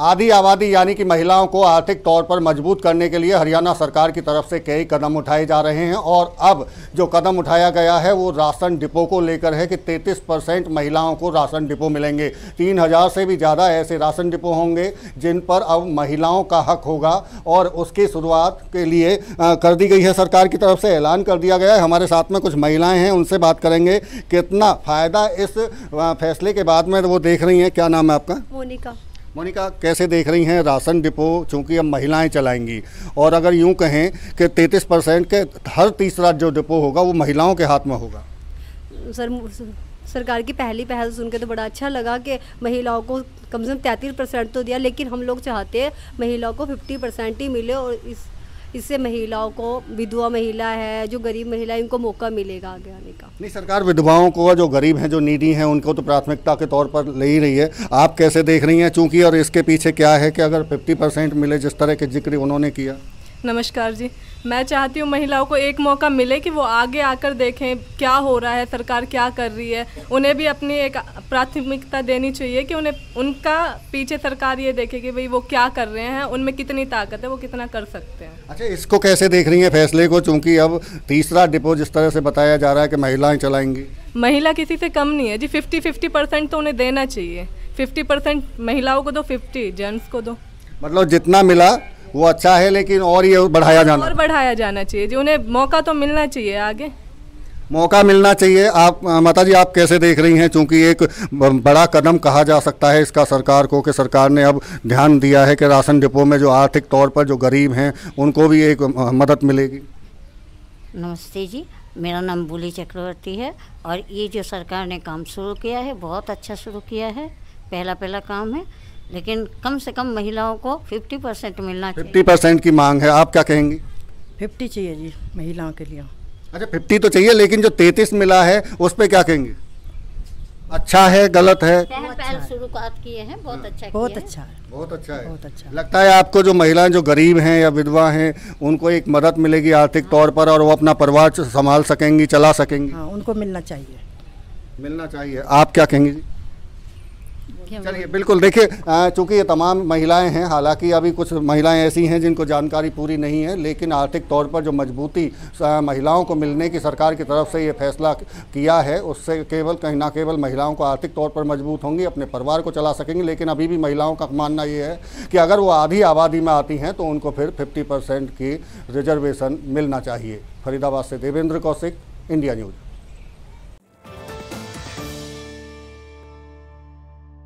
आधी आबादी यानी कि महिलाओं को आर्थिक तौर पर मजबूत करने के लिए हरियाणा सरकार की तरफ से कई कदम उठाए जा रहे हैं और अब जो कदम उठाया गया है वो राशन डिपो को लेकर है कि 33 परसेंट महिलाओं को राशन डिपो मिलेंगे तीन हज़ार से भी ज़्यादा ऐसे राशन डिपो होंगे जिन पर अब महिलाओं का हक होगा और उसकी शुरुआत के लिए कर दी गई है सरकार की तरफ से ऐलान कर दिया गया है हमारे साथ में कुछ महिलाएँ हैं उनसे बात करेंगे कितना फ़ायदा इस फैसले के बाद में वो देख रही हैं क्या नाम है आपका मोनिका मोनिका कैसे देख रही हैं राशन डिपो चूंकि अब महिलाएं चलाएंगी और अगर यूं कहें कि 33 परसेंट के हर तीसरा जो डिपो होगा वो महिलाओं के हाथ में होगा सर सरकार की पहली पहल सुन के तो बड़ा अच्छा लगा कि महिलाओं को कम से कम तैंतीस परसेंट तो दिया लेकिन हम लोग चाहते हैं महिलाओं को फिफ्टी परसेंट ही मिले और इस इससे महिलाओं को विधवा महिला है जो गरीब महिला इनको उनको मौका मिलेगा आगे आने का नहीं सरकार विधवाओं को जो गरीब हैं जो नीडी हैं उनको तो प्राथमिकता के तौर पर ले ही रही है आप कैसे देख रही हैं चूँकि और इसके पीछे क्या है कि अगर फिफ्टी मिले जिस तरह के जिक्र उन्होंने किया नमस्कार जी मैं चाहती हूँ महिलाओं को एक मौका मिले कि वो आगे आकर देखें क्या हो रहा है सरकार क्या कर रही है उन्हें भी अपनी एक प्राथमिकता देनी चाहिए कि उन्हें उनका पीछे सरकार ये देखे कि भाई वो क्या कर रहे हैं उनमें कितनी ताकत है वो कितना कर सकते हैं अच्छा इसको कैसे देख रही है फैसले को चूँकि अब तीसरा डिपो जिस तरह से बताया जा रहा है कि महिलाएँ चलाएंगी महिला किसी से कम नहीं है जी फिफ्टी फिफ्टी परसेंट तो उन्हें देना चाहिए फिफ्टी परसेंट महिलाओं को दो फिफ्टी जेंट्स को दो मतलब जितना मिला वो अच्छा है लेकिन और ये बढ़ाया जाना और बढ़ाया जाना चाहिए जी उन्हें मौका तो मिलना चाहिए आगे मौका मिलना चाहिए आप माता जी आप कैसे देख रही हैं क्योंकि एक बड़ा कदम कहा जा सकता है इसका सरकार को कि सरकार ने अब ध्यान दिया है कि राशन डिपो में जो आर्थिक तौर पर जो गरीब हैं उनको भी एक मदद मिलेगी नमस्ते जी मेरा नाम बुली चक्रवर्ती है और ये जो सरकार ने काम शुरू किया है बहुत अच्छा शुरू किया है पहला पहला काम है लेकिन कम से कम महिलाओं को 50 परसेंट मिलना चाहिए 50 परसेंट की मांग है आप क्या कहेंगी 50 चाहिए जी महिलाओं के लिए अच्छा 50 तो चाहिए लेकिन जो 33 मिला है उस पर क्या कहेंगे अच्छा है गलत है पहल पहल अच्छा किए हैं बहुत हाँ। अच्छा बहुत अच्छा है बहुत अच्छा है बहुत अच्छा लगता है आपको जो महिलाएं जो गरीब हैं या विधवा हैं उनको एक मदद मिलेगी आर्थिक तौर पर और वो अपना परिवार संभाल सकेंगी चला सकेंगी हाँ उनको मिलना चाहिए मिलना चाहिए आप क्या कहेंगे जी चलिए बिल्कुल देखिए चूंकि ये तमाम महिलाएं हैं हालांकि अभी कुछ महिलाएं ऐसी हैं जिनको जानकारी पूरी नहीं है लेकिन आर्थिक तौर पर जो मजबूती महिलाओं को मिलने की सरकार की तरफ से ये फैसला किया है उससे केवल कहीं ना केवल महिलाओं को आर्थिक तौर पर मजबूत होंगी अपने परिवार को चला सकेंगी लेकिन अभी भी महिलाओं का मानना ये है कि अगर वो आधी आबादी में आती हैं तो उनको फिर फिफ्टी की रिजर्वेशन मिलना चाहिए फरीदाबाद से देवेंद्र कौशिक इंडिया न्यूज़